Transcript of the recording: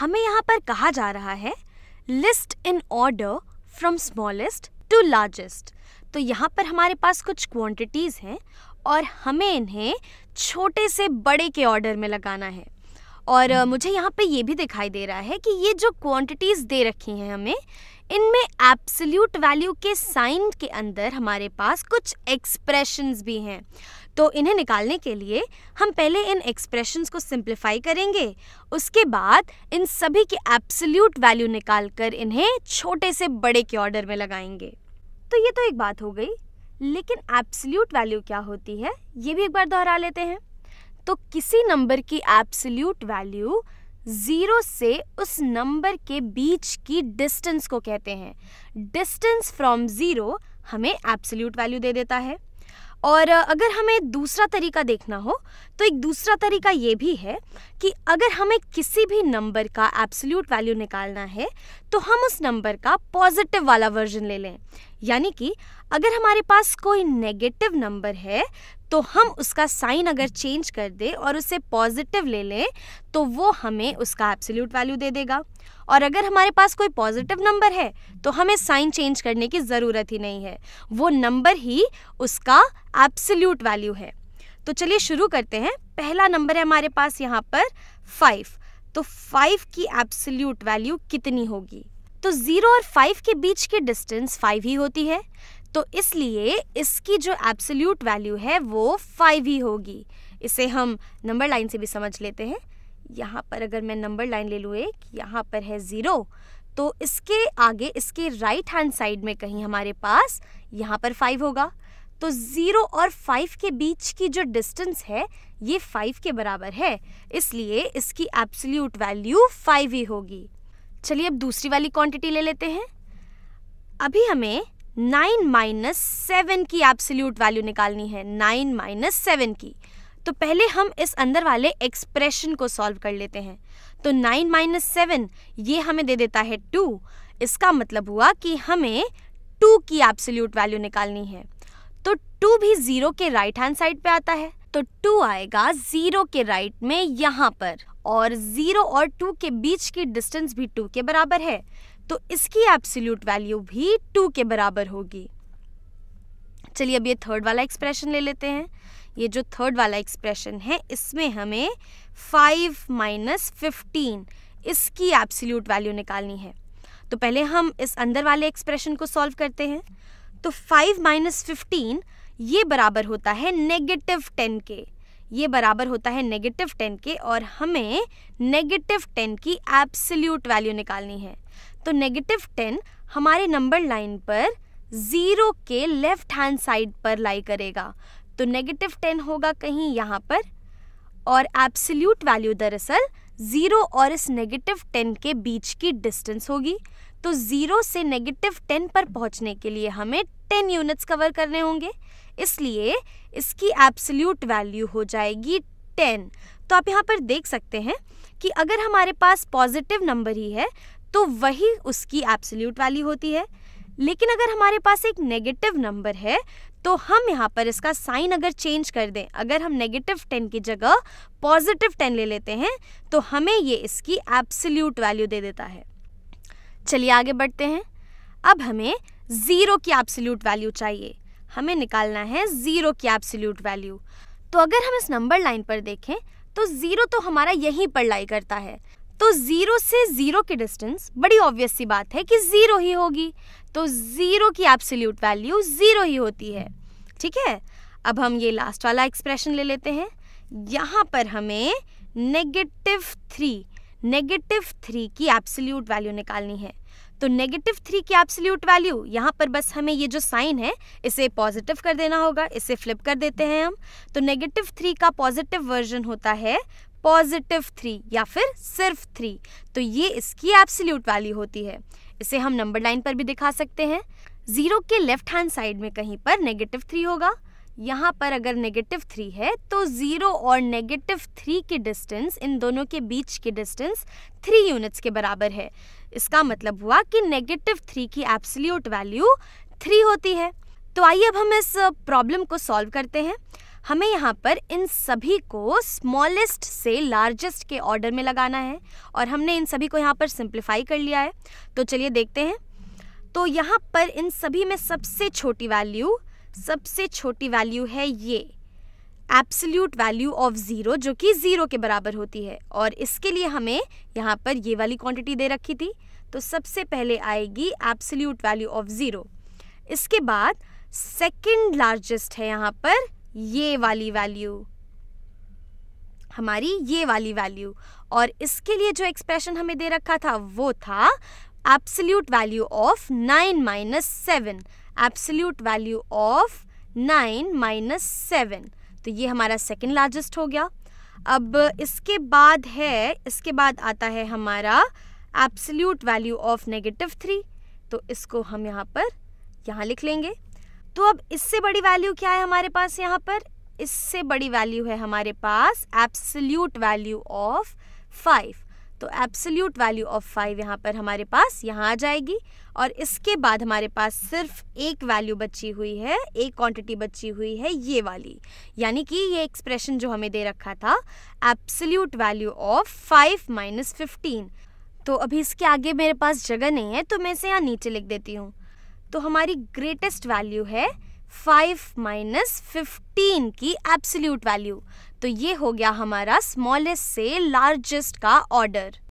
हमें यहाँ पर कहा जा रहा है list in order from smallest to largest तो यहाँ पर हमारे पास कुछ क्वांटिटीज़ हैं और हमें इन्हें छोटे से बड़े के ऑर्डर में लगाना है और मुझे यहाँ पे ये भी दिखाई दे रहा है कि ये जो क्वांटिटीज़ दे रखी हैं हमें इनमें एब्सोल्यूट वैल्यू के साइन के अंदर हमारे पास कुछ एक्सप्रेशंस भी हैं तो इन्हें निकालने के लिए हम पहले इन एक्सप्रेशंस को सिंप्लीफाई करेंगे उसके बाद इन सभी के एब्सोल्यूट वैल्यू निकाल कर इन्हें छोटे से बड़े के ऑर्डर में लगाएंगे तो ये तो एक बात हो गई लेकिन एब्सोल्यूट वैल्यू क्या होती है ये भी एक बार दोहरा लेते हैं तो किसी नंबर की एब्सोल्यूट वैल्यू ज़ीरो से उस नंबर के बीच की डिस्टेंस को कहते हैं डिस्टेंस फ्रॉम ज़ीरो हमें एब्सोल्यूट वैल्यू दे देता है और अगर हमें दूसरा तरीका देखना हो तो एक दूसरा तरीका ये भी है कि अगर हमें किसी भी नंबर का एब्सोल्यूट वैल्यू निकालना है तो हम उस नंबर का पॉजिटिव वाला वर्जन ले लें यानी कि अगर हमारे पास कोई नेगेटिव नंबर है तो हम उसका साइन अगर चेंज कर दे और उसे पॉजिटिव ले लें तो वो हमें उसका एब्सोल्यूट वैल्यू दे देगा और अगर हमारे पास कोई पॉजिटिव नंबर है तो हमें साइन चेंज करने की ज़रूरत ही नहीं है वो नंबर ही उसका एब्सोल्यूट वैल्यू है तो चलिए शुरू करते हैं पहला नंबर है हमारे पास यहाँ पर फाइव तो फाइव की एब्सोल्यूट वैल्यू कितनी होगी तो ज़ीरो और फाइव के बीच की डिस्टेंस फाइव ही होती है तो इसलिए इसकी जो एब्सोल्यूट वैल्यू है वो फाइव ही होगी इसे हम नंबर लाइन से भी समझ लेते हैं यहाँ पर अगर मैं नंबर लाइन ले लूँ एक यहाँ पर है ज़ीरो तो इसके आगे इसके राइट हैंड साइड में कहीं हमारे पास यहाँ पर फाइव होगा तो ज़ीरो और फाइव के बीच की जो डिस्टेंस है ये फाइव के बराबर है इसलिए इसकी एब्सोल्यूट वैल्यू फाइव ही होगी चलिए अब दूसरी वाली क्वांटिटी ले लेते हैं अभी हमें नाइन माइनस सेवन की एब्सोल्यूट वैल्यू निकालनी है नाइन माइनस सेवन की तो पहले हम इस अंदर वाले एक्सप्रेशन को सॉल्व कर लेते हैं तो नाइन माइनस सेवन ये हमें दे देता है टू इसका मतलब हुआ कि हमें टू की एब्सोल्यूट वैल्यू निकालनी है तो टू भी ज़ीरो के राइट हैंड साइड पे आता है तो टू आएगा ज़ीरो के राइट में यहाँ पर और ज़ीरो और टू के बीच की डिस्टेंस भी टू के बराबर है तो इसकी एब्सोल्यूट वैल्यू भी टू के बराबर होगी चलिए अब ये थर्ड वाला एक्सप्रेशन ले लेते हैं ये जो थर्ड वाला एक्सप्रेशन है इसमें हमें फाइव माइनस फिफ्टीन इसकी एब्सोल्यूट वैल्यू निकालनी है तो पहले हम इस अंदर वाले एक्सप्रेशन को सॉल्व करते हैं तो फाइव माइनस फिफ्टीन ये बराबर होता है नेगेटिव टेन के ये बराबर होता है नेगेटिव टेन के और हमें नेगेटिव टेन की एब्सल्यूट वैल्यू निकालनी है तो नेगेटिव टेन हमारे नंबर लाइन पर ज़ीरो के लेफ्ट हैंड साइड पर लाई करेगा तो नेगेटिव टेन होगा कहीं यहाँ पर और एब्सल्यूट वैल्यू दरअसल ज़ीरो और इस नेगेटिव टेन के बीच की डिस्टेंस होगी तो ज़ीरो से नेगेटिव टेन पर पहुँचने के लिए हमें टेन यूनिट्स कवर करने होंगे इसलिए इसकी एब्सल्यूट वैल्यू हो जाएगी टेन तो आप यहाँ पर देख सकते हैं कि अगर हमारे पास पॉजिटिव नंबर ही है तो वही उसकी एब्सल्यूट वैल्यू होती है लेकिन अगर हमारे पास एक नेगेटिव नंबर है तो हम यहाँ पर इसका साइन अगर चेंज कर दें अगर हम नेगेटिव टेन की जगह पॉजिटिव टेन ले लेते हैं तो हमें ये इसकी एब्सल्यूट वैल्यू दे देता है चलिए आगे बढ़ते हैं अब हमें ज़ीरो की एब्सल्यूट वैल्यू चाहिए हमें निकालना है ज़ीरो की एब्सोल्यूट वैल्यू तो अगर हम इस नंबर लाइन पर देखें तो ज़ीरो तो हमारा यहीं पर लाई करता है तो ज़ीरो से ज़ीरो की डिस्टेंस बड़ी ऑब्वियस सी बात है कि ज़ीरो ही होगी तो ज़ीरो की एब्सोल्यूट वैल्यू ज़ीरो ही होती है ठीक है अब हम ये लास्ट वाला एक्सप्रेशन ले लेते हैं यहाँ पर हमें नेगेटिव थ्री नेगेटिव थ्री की एब्सोल्यूट वैल्यू निकालनी है तो नेगेटिव थ्री की एब्सोल्यूट वैल्यू यहाँ पर बस हमें ये जो साइन है इसे पॉजिटिव कर देना होगा इसे फ्लिप कर देते हैं हम तो नेगेटिव थ्री का पॉजिटिव वर्जन होता है पॉजिटिव थ्री या फिर सिर्फ थ्री तो ये इसकी एब्सोल्यूट वैल्यू होती है इसे हम नंबर लाइन पर भी दिखा सकते हैं जीरो के लेफ्ट हैंड साइड में कहीं पर नेगेटिव थ्री होगा यहाँ पर अगर नेगेटिव थ्री है तो ज़ीरो और नेगेटिव थ्री की डिस्टेंस इन दोनों के बीच की डिस्टेंस थ्री यूनिट्स के बराबर है इसका मतलब हुआ कि नेगेटिव थ्री की एब्सल्यूट वैल्यू थ्री होती है तो आइए अब हम इस प्रॉब्लम को सॉल्व करते हैं हमें यहाँ पर इन सभी को स्मॉलेस्ट से लार्जेस्ट के ऑर्डर में लगाना है और हमने इन सभी को यहाँ पर सिंप्लीफाई कर लिया है तो चलिए देखते हैं तो यहाँ पर इन सभी में सबसे छोटी वैल्यू सबसे छोटी वैल्यू है ये एप्सल्यूट वैल्यू ऑफ ज़ीरो जो कि ज़ीरो के बराबर होती है और इसके लिए हमें यहाँ पर ये वाली क्वांटिटी दे रखी थी तो सबसे पहले आएगी एप्सल्यूट वैल्यू ऑफ ज़ीरो इसके बाद सेकेंड लार्जेस्ट है यहाँ पर ये वाली वैल्यू हमारी ये वाली वैल्यू और इसके लिए जो एक्सप्रेशन हमें दे रखा था वो था absolute value of nine minus seven absolute value of nine minus seven तो ये हमारा सेकेंड लार्जेस्ट हो गया अब इसके बाद है इसके बाद आता है हमारा absolute value of negative three तो इसको हम यहाँ पर यहाँ लिख लेंगे तो अब इससे बड़ी वैल्यू क्या है हमारे पास यहाँ पर इससे बड़ी वैल्यू है हमारे पास एब्सोल्यूट वैल्यू ऑफ फाइव तो एब्सोल्यूट वैल्यू ऑफ फाइव यहाँ पर हमारे पास यहाँ आ जाएगी और इसके बाद हमारे पास सिर्फ एक वैल्यू बची हुई है एक क्वांटिटी बची हुई है ये वाली यानी कि ये एक्सप्रेशन जो हमें दे रखा था absolute value of five minus fifteen तो अभी इसके आगे मेरे पास जगह नहीं है तो मैं इसे यहाँ नीचे लिख देती हूँ तो हमारी ग्रेटेस्ट वैल्यू है फाइव माइनस फिफ्टीन की एब्सोल्यूट वैल्यू तो ये हो गया हमारा स्मॉलेस्ट से लार्जेस्ट का ऑर्डर